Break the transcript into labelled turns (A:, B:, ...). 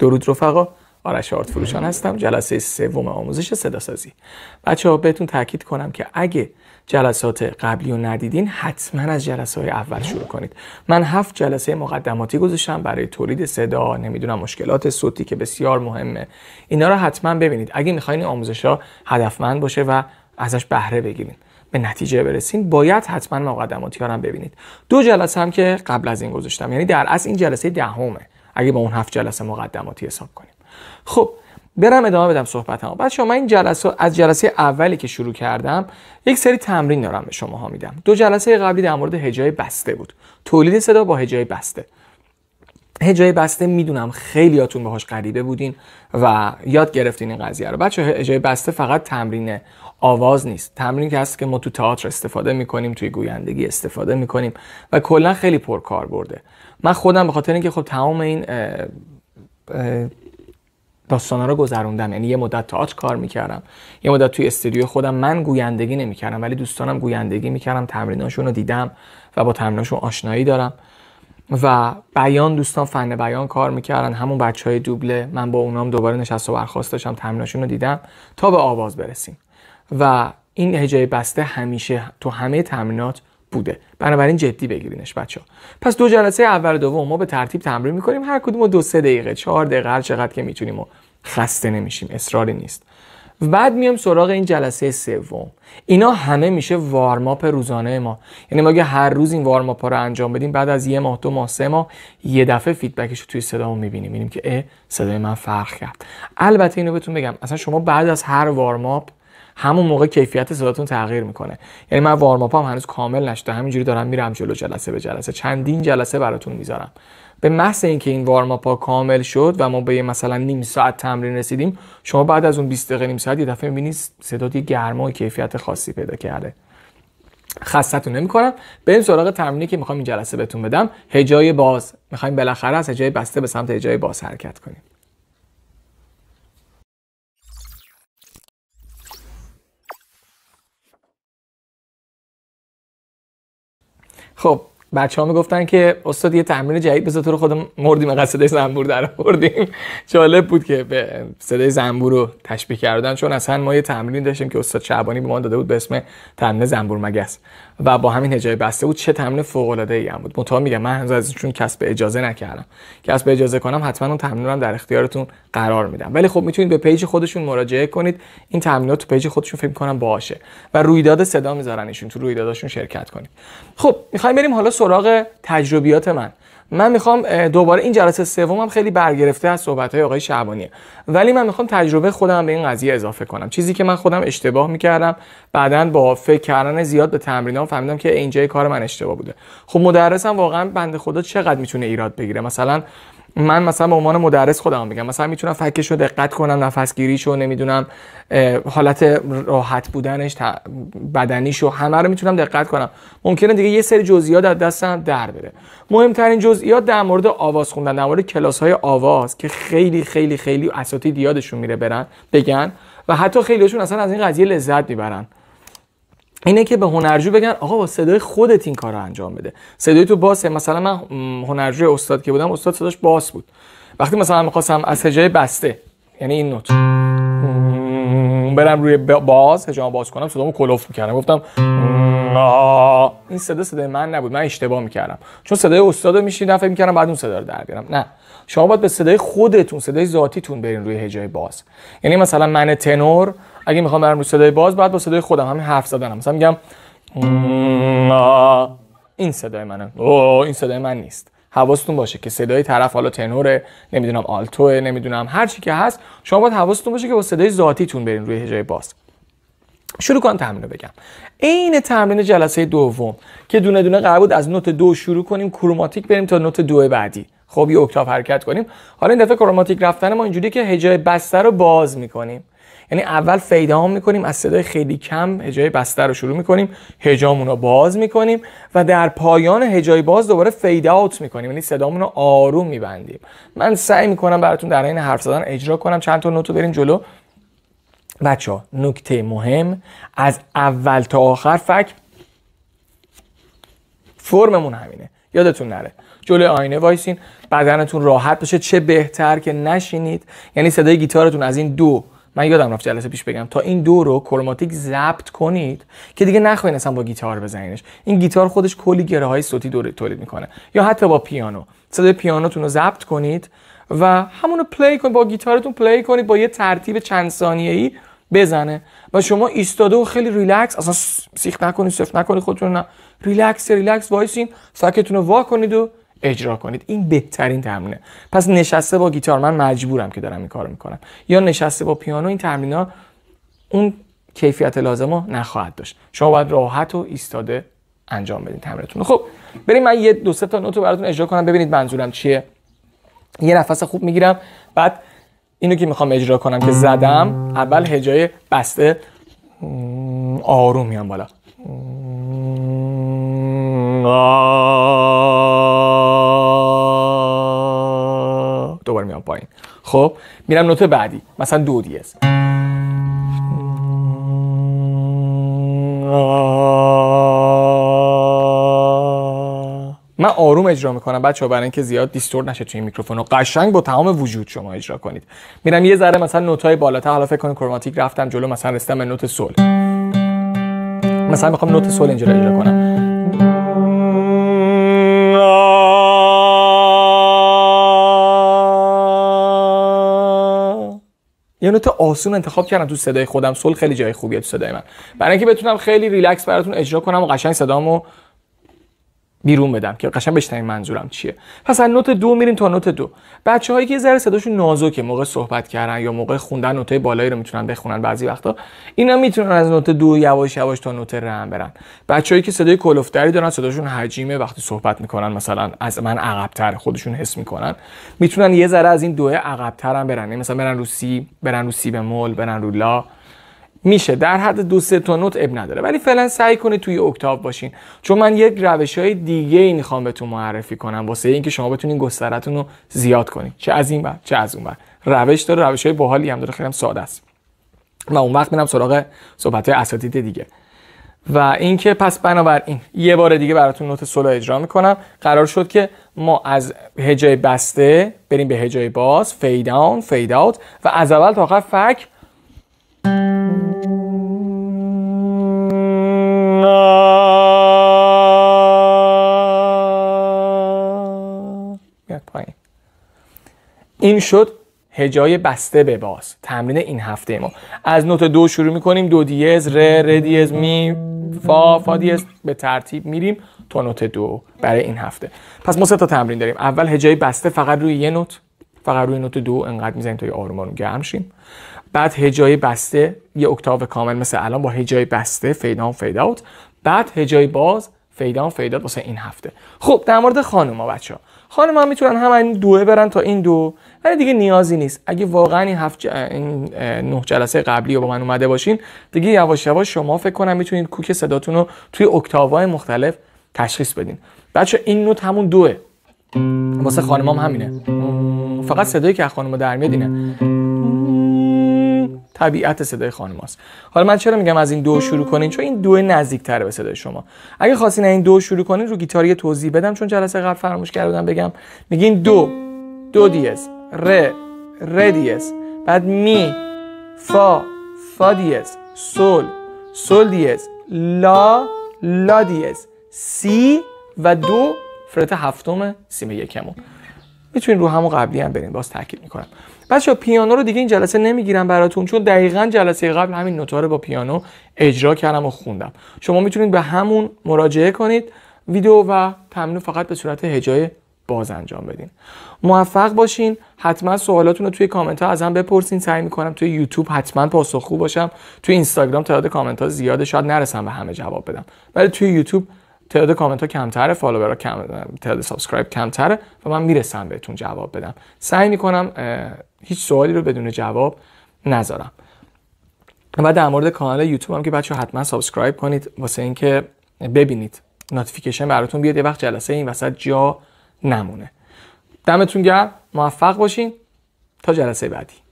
A: درود رفقا آرش آرت فروشان هستم جلسه سوم آموزش صداسازی بچه ها بهتون تاکید کنم که اگه جلسات قبلی رو ندیدین حتما از جلسه های اول شروع کنید من هفت جلسه مقدماتی گذاشتم برای تولید صدا نمیدونم مشکلات صوتی که بسیار مهمه اینا رو حتما ببینید اگه میخواین آموزش ها هدفمند باشه و ازش بهره بگیرید به نتیجه برسین باید حتما مقدماتی ها ببینید دو جلسه هم که قبل از این گذاشتم یعنی در از این جلسه دهمه اگه با اون هفت جلسه مقدماتی حساب کنیم خب برم ادامه بدم صحبتمو بعد شما این جلسه از جلسه اولی که شروع کردم یک سری تمرین دارم به شما ها میدم دو جلسه قبلی در مورد هجای بسته بود تولید صدا با هجای بسته هجای بسته میدونم خیلیاتون باهاش غریبه بودین و یاد گرفتین این قضیه رو بچه هجای بسته فقط تمرین آواز نیست تمرین که هست که ما تو تئاتر استفاده میکنیم توی گویندگی استفاده میکنیم و کلا خیلی پرکار برده من خودم به خاطر اینکه خب تمام این داستانا رو گذروندم یعنی یه مدت تئاتر کار میکردم یه مدت توی استودیو خودم من گویندگی نمیکردم ولی دوستانم گویندگی میکردم تمریناشون رو دیدم و با تمریناشون آشنایی دارم و بیان دوستان فن بیان کار میکردن همون بچه های دوبله من با اونام دوباره نشست و برخواست داشتم تمریناشون رو دیدم تا به آواز برسیم و این هجای بسته همیشه تو همه تمرینات بوده بنابراین جدی بگیرینش بچه ها. پس دو جلسه اول دوم ما به ترتیب تمرین میکنیم هر کدوم دو سه دقیقه چهار دقیقه هر چقدر که میتونیم و خسته نمیشیم اصراری نیست بعد میام سراغ این جلسه سوم اینا همه میشه وارماپ روزانه ما یعنی ما اگه هر روز این وارماپ ها رو انجام بدیم بعد از یه ماه دو ماه سه ماه یه دفعه فیدبکش رو توی صدامون میبینیم میبینیم که ا صدای من فرق کرد البته اینو بهتون بگم اصلا شما بعد از هر وارماپ همون موقع کیفیت صداتون تغییر میکنه یعنی من وارماپ هم هنوز کامل نشده همینجوری دارم میرم جلو جلسه به جلسه چندین جلسه براتون میذارم به محض اینکه این وارم پا کامل شد و ما به مثلا نیم ساعت تمرین رسیدیم شما بعد از اون 20 دقیقه نیم ساعت یه دفعه میبینید صدات گرما و کیفیت خاصی پیدا کرده خستتون نمیکنم بریم سراغ تمرینی که میخوام این جلسه بهتون بدم هجای باز میخوایم بالاخره از هجای بسته به سمت هجای باز حرکت کنیم خب بچه ها میگفتن که استاد یه تمرین جدید بذار تو رو خودم مردیم انقدر صدای زنبور در آوردیم جالب بود که به صدای زنبور رو تشبیه کردن چون اصلا ما یه تمرین داشتیم که استاد شعبانی به ما داده بود به اسم تمرین زنبور مگس و با همین هجای بسته بود چه تمرین فوق العاده ای بود متو میگم من هنوز از چون کسب اجازه نکردم کسب اجازه کنم حتما اون تمرین رو هم در اختیارتون قرار میدم ولی خب میتونید به پیج خودشون مراجعه کنید این تمرینات تو پیج خودشون فکر کنم باشه و رویداد صدا میذارن ایشون تو رویدادشون شرکت کنید خب میخوایم بریم حالا سراغ تجربیات من من میخوام دوباره این جلسه سومم خیلی برگرفته از های آقای شعبانی. ولی من میخوام تجربه خودم به این قضیه اضافه کنم چیزی که من خودم اشتباه میکردم بعدا با فکر کردن زیاد به ها فهمیدم که اینجای کار من اشتباه بوده خب مدرسم واقعا بنده خدا چقدر میتونه ایراد بگیره مثلا من مثلا به عنوان مدرس خودم میگم مثلا میتونم فکش رو دقت کنم نفسگیریش رو نمیدونم حالت راحت بودنش بدنیش رو همه رو میتونم دقت کنم ممکنه دیگه یه سری جزئیات از دستم در بره مهمترین جزئیات در مورد آواز خوندن در مورد کلاس های آواز که خیلی خیلی خیلی اساتید یادشون میره برن بگن و حتی خیلیشون اصلا از این قضیه لذت میبرن اینه که به هنرجو بگن آقا با صدای خودت این کار رو انجام بده صدای تو باسه مثلا من هنرجوی استاد که بودم استاد صداش باس بود وقتی مثلا میخواستم از هجای بسته یعنی این نوت برم روی باز هجام باز کنم صدامو کلوف میکردم گفتم این صدا صدای من نبود من اشتباه میکردم چون صدای استادو میشیدم فکر میکردم بعد اون صدا رو در بیارم نه شما باید به صدای خودتون صدای ذاتیتون برین روی هجای باز یعنی مثلا من تنور اگه میخوام برم روی صدای باز بعد با صدای خودم همین حرف زدنم مثلا میگم این صدای منه او این صدای من نیست حواستون باشه که صدای طرف حالا تنوره نمیدونم آلتوه نمیدونم هر چی که هست شما باید حواستون باشه که با صدای ذاتیتون برین روی هجای باز شروع کن تمرین رو بگم عین تمرین جلسه دوم که دونه دونه قرار بود از نوت دو شروع کنیم کروماتیک بریم تا نوت دو بعدی خب یه اکتاب حرکت کنیم حالا این دفعه کروماتیک رفتن ما اینجوری که هجای بسته رو باز میکنیم یعنی اول می میکنیم از صدای خیلی کم هجای بستر رو شروع میکنیم هجامون رو باز میکنیم و در پایان هجای باز دوباره فید اوت میکنیم یعنی صدامون رو آروم میبندیم من سعی میکنم براتون در این حرف زدن اجرا کنم چند تا نوتو بریم جلو بچه نکته مهم از اول تا آخر فک فرممون همینه یادتون نره جلوی آینه وایسین بدنتون راحت باشه چه بهتر که نشینید یعنی صدای گیتارتون از این دو من یادم رفت جلسه پیش بگم تا این دو رو کروماتیک ضبط کنید که دیگه نخواین اصلا با گیتار بزنینش این گیتار خودش کلی گره های صوتی دور تولید میکنه یا حتی با پیانو صدای پیانوتون رو ضبط کنید و همونو پلی کنید با گیتارتون پلی کنید با یه ترتیب چند ثانیه ای بزنه و شما ایستاده و خیلی ریلکس اصلا سیخ نکنید سفت نکنید خودتون نه ریلکس ریلکس وایسین ساکتون رو وا کنید و اجرا کنید این بهترین تمرینه پس نشسته با گیتار من مجبورم که دارم این کارو میکنم یا نشسته با پیانو این تمرینا اون کیفیت لازم رو نخواهد داشت شما باید راحت و ایستاده انجام بدین تمرینتون خب بریم من یه دو سه تا نوت رو براتون اجرا کنم ببینید منظورم چیه یه نفس خوب میگیرم بعد اینو که میخوام اجرا کنم که زدم اول هجای بسته آروم میام بالا میام پایین خب میرم نوت بعدی مثلا دو دیز من آروم اجرا میکنم بچه ها برای اینکه زیاد دیستور نشه توی این میکروفون و قشنگ با تمام وجود شما اجرا کنید میرم یه ذره مثلا نوتای بالاتر حالا فکر کنید کروماتیک رفتم جلو مثلا رستم به نوت سول مثلا میخوام نوت سول اینجا اجرا کنم یه نوت آسون انتخاب کردم تو صدای خودم سول خیلی جای خوبیه تو صدای من برای اینکه بتونم خیلی ریلکس براتون اجرا کنم و قشنگ صدامو بیرون بدم که قشنگ بشنوین منظورم چیه پس از نوت دو میریم تا نوت دو بچه هایی که ذره صداشون نازکه موقع صحبت کردن یا موقع خوندن نوتای بالایی رو میتونن بخونن بعضی وقتا اینا میتونن از نوت دو یواش یواش تا نوت رم برن بچههایی که صدای کلفتری دارن صداشون حجیمه وقتی صحبت میکنن مثلا از من عقبتر خودشون حس میکنن میتونن یه ذره از این دوه عقبتر هم برن یعنی مثلا برن روسی، برن رو برن رو لا میشه در حد دو سه تا نوت اب نداره ولی فعلا سعی کنید توی اکتاب باشین چون من یک روش های دیگه ای میخوام بهتون معرفی کنم واسه اینکه شما بتونین گسترتون رو زیاد کنین چه از این بر چه از اون بر روش داره روش های باحالی هم داره خیلی ساده است و اون وقت میرم سراغ صحبت های اساتید دیگه و اینکه پس بنابراین یه بار دیگه براتون نوت سولو اجرا میکنم قرار شد که ما از هجای بسته بریم به هجای باز فید آن و از اول تا آخر فک این شد هجای بسته به باز تمرین این هفته ما از نوت دو شروع میکنیم دو دیز ر ر دیز می فا فا دیز به ترتیب میریم تا نوت دو برای این هفته پس ما سه تا تمرین داریم اول هجای بسته فقط روی یه نوت فقط روی نوت دو انقدر میزنیم تا یه آروم آروم گرم شیم بعد هجای بسته یه اکتاو کامل مثل الان با هجای بسته فیدان فیدات بعد هجای باز فیدان فیدات واسه این هفته خب در مورد خانم ها بچه ها خانم ها میتونن هم این دوه برن تا این دو ولی دیگه نیازی نیست اگه واقعا این هفت این نه جلسه قبلی رو با من اومده باشین دیگه یواش یواش شما فکر کنم میتونید کوک صداتون رو توی اکتاوهای مختلف تشخیص بدین بچه این نوت همون دوه واسه خانمام همینه فقط صدایی که از خانم در میاد اینه طبیعت صدای خانماست حالا من چرا میگم از این دو شروع کنین چون این دو نزدیک تر به صدای شما اگه خواستین این دو شروع کنین رو گیتاری توضیح بدم چون جلسه قبل فراموش کردم بگم میگین دو دو دیز ر ر دیز بعد می فا فا دیز سول سول دیز لا لا دیز سی و دو فرت هفتم سیمه یکمون میتونین رو همون قبلی هم برین باز تاکید میکنم بچه پیانو رو دیگه این جلسه نمیگیرم براتون چون دقیقا جلسه قبل همین نوتا رو با پیانو اجرا کردم و خوندم شما میتونید به همون مراجعه کنید ویدیو و تمرین فقط به صورت هجای باز انجام بدین موفق باشین حتما سوالاتون رو توی کامنت ها از بپرسین سعی میکنم توی یوتیوب حتما پاسخگو باشم توی اینستاگرام تعداد کامنت ها زیاده شاید نرسم به همه جواب بدم ولی توی یوتیوب تعداد کامنت ها کمتره فالوورها کم تعداد سابسکرایب کمتره و من میرسم بهتون جواب بدم سعی میکنم هیچ سوالی رو بدون جواب نذارم و در مورد کانال یوتیوب هم که بچه حتما سابسکرایب کنید واسه اینکه ببینید نوتیفیکیشن براتون بیاد یه وقت جلسه این وسط جا نمونه دمتون گرم موفق باشین تا جلسه بعدی